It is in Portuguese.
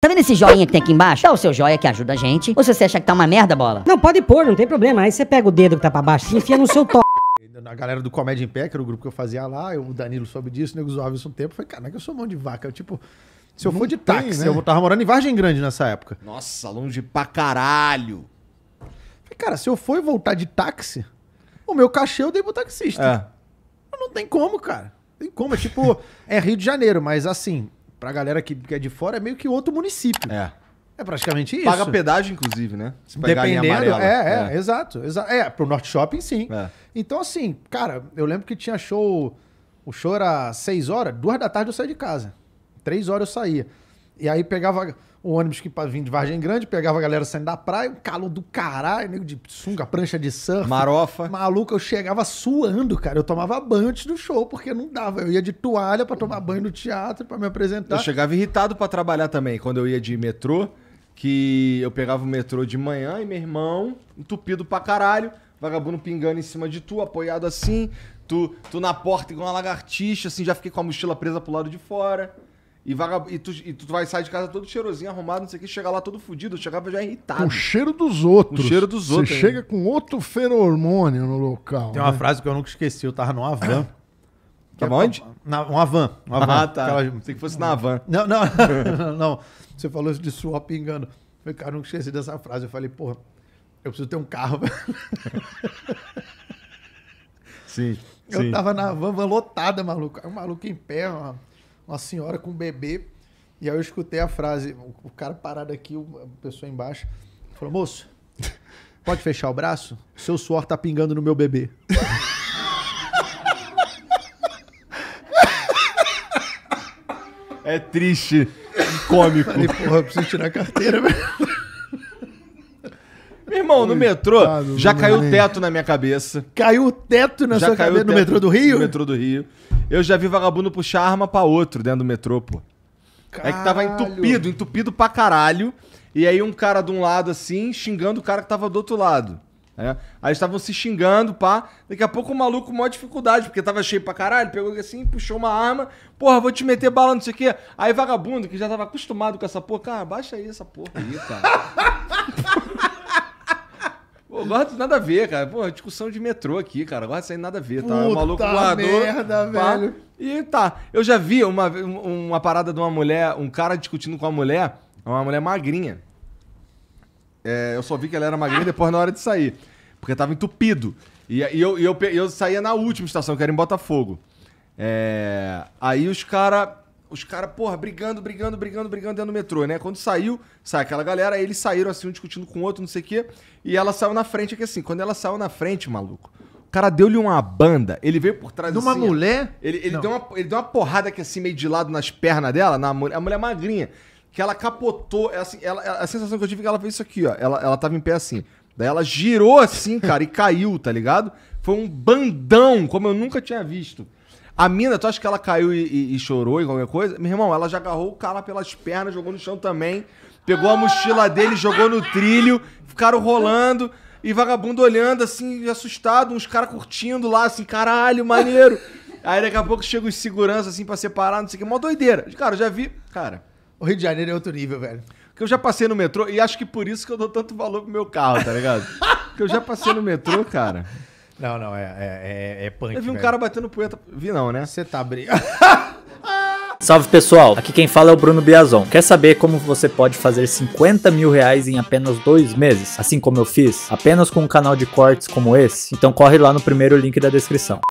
Tá vendo esse joinha que tem aqui embaixo? Dá o seu joia que ajuda a gente. Ou se você acha que tá uma merda, bola? Não, pode pôr, não tem problema. Aí você pega o dedo que tá pra baixo e enfia no seu top. Na galera do Comédia em Pé, que era o grupo que eu fazia lá, eu, o Danilo soube disso, nego zoava isso um tempo. Falei, caraca, eu sou mão de vaca. Eu, tipo, se eu não for de tem, táxi, né? eu tava morando em Vargem Grande nessa época. Nossa, longe pra caralho. Falei, cara, se eu for voltar de táxi, o meu cachê eu dei pro taxista. É. Não tem como, cara. Não tem como. É tipo, é Rio de Janeiro, mas assim, pra galera que, que é de fora, é meio que outro município. É. É praticamente isso. Paga pedágio, inclusive, né? Se pegar Dependendo, é, é, é, exato. Exa é, pro Norte Shopping, sim. É. Então, assim, cara, eu lembro que tinha show... O show era 6 horas, duas da tarde eu saía de casa. Três horas eu saía. E aí pegava o ônibus que vinha de Vargem Grande, pegava a galera saindo da praia, um calor do caralho, nego de sunga, prancha de surf. Marofa. Maluco, eu chegava suando, cara. Eu tomava banho antes do show, porque não dava. Eu ia de toalha para tomar banho no teatro, para me apresentar. Eu chegava irritado para trabalhar também, quando eu ia de metrô, que eu pegava o metrô de manhã e meu irmão, entupido pra caralho, vagabundo pingando em cima de tu, apoiado assim, tu, tu na porta igual uma lagartixa, assim, já fiquei com a mochila presa pro lado de fora. E, e, tu, e tu vai sair de casa todo cheirosinho, arrumado, não sei o que, chegar lá todo fudido, chegava já irritado. Com o cheiro dos outros. Com o cheiro dos outros. Você chega com outro feromônio no local. Tem uma né? frase que eu nunca esqueci, eu tava numa van. Tava é onde? Na, uma van. Uma ah, van. tá. Aquela... que fosse na van. Não, não, não, Você falou isso de swap pingando Eu falei, cara, eu nunca esqueci dessa frase. Eu falei, porra, eu preciso ter um carro. sim, Eu tava na van, van lotada, maluco. Aí um maluco em pé, mano uma senhora com um bebê. E aí eu escutei a frase, o cara parado aqui, a pessoa embaixo, falou: moço, pode fechar o braço? Seu suor tá pingando no meu bebê. É triste e é cômico. Falei, porra, eu preciso tirar a carteira, velho. Irmão, no metrô, tá, já caiu o teto na minha cabeça. Caiu o teto na Já sua cabeça no metrô do Rio? No metrô do Rio. Eu já vi vagabundo puxar arma pra outro dentro do metrô, pô. É que tava entupido, entupido pra caralho. E aí um cara de um lado assim, xingando o cara que tava do outro lado. Né? Aí estavam se xingando, pá. Daqui a pouco o maluco, maior dificuldade, porque tava cheio pra caralho, pegou assim, puxou uma arma. Porra, vou te meter bala, não sei o quê. Aí vagabundo, que já tava acostumado com essa porra, cara, baixa aí essa porra aí, cara. Pô, de nada a ver, cara. Pô, discussão de metrô aqui, cara. de sair nada a ver, tá? Puta o maluco guardou. merda, pá, velho. E tá. Eu já vi uma, uma parada de uma mulher, um cara discutindo com uma mulher, uma mulher magrinha. É, eu só vi que ela era magrinha depois na hora de sair. Porque tava entupido. E, e eu, e eu, eu saía na última estação, que era em Botafogo. É, aí os caras os caras, porra, brigando, brigando, brigando, brigando dentro do metrô, né? Quando saiu, sai aquela galera, aí eles saíram assim, um discutindo com o outro, não sei o quê. E ela saiu na frente, é que assim, quando ela saiu na frente, maluco, o cara deu-lhe uma banda, ele veio por trás De assim, uma assim, mulher? Ele, ele, deu uma, ele deu uma porrada que assim, meio de lado nas pernas dela, na, a mulher magrinha, que ela capotou, é assim, ela, a sensação que eu tive é que ela fez isso aqui, ó. Ela, ela tava em pé assim. Daí ela girou assim, cara, e caiu, tá ligado? Foi um bandão, como eu nunca tinha visto. A mina, tu acha que ela caiu e, e, e chorou e qualquer coisa? Meu irmão, ela já agarrou o cara pelas pernas, jogou no chão também, pegou a mochila dele, jogou no trilho, ficaram rolando. E vagabundo olhando assim, assustado, uns caras curtindo lá, assim, caralho, maneiro. Aí daqui a pouco chega os seguranças assim pra separar, não sei o que, mó doideira. Cara, eu já vi. Cara. O Rio de Janeiro é outro nível, velho. Que eu já passei no metrô e acho que por isso que eu dou tanto valor pro meu carro, tá ligado? que eu já passei no metrô, cara. Não, não, é, é, é, é punk. Eu vi um velho. cara batendo poeta. Vi não, né? Você tá brigando. Salve pessoal, aqui quem fala é o Bruno Biazon. Quer saber como você pode fazer 50 mil reais em apenas dois meses? Assim como eu fiz? Apenas com um canal de cortes como esse? Então corre lá no primeiro link da descrição.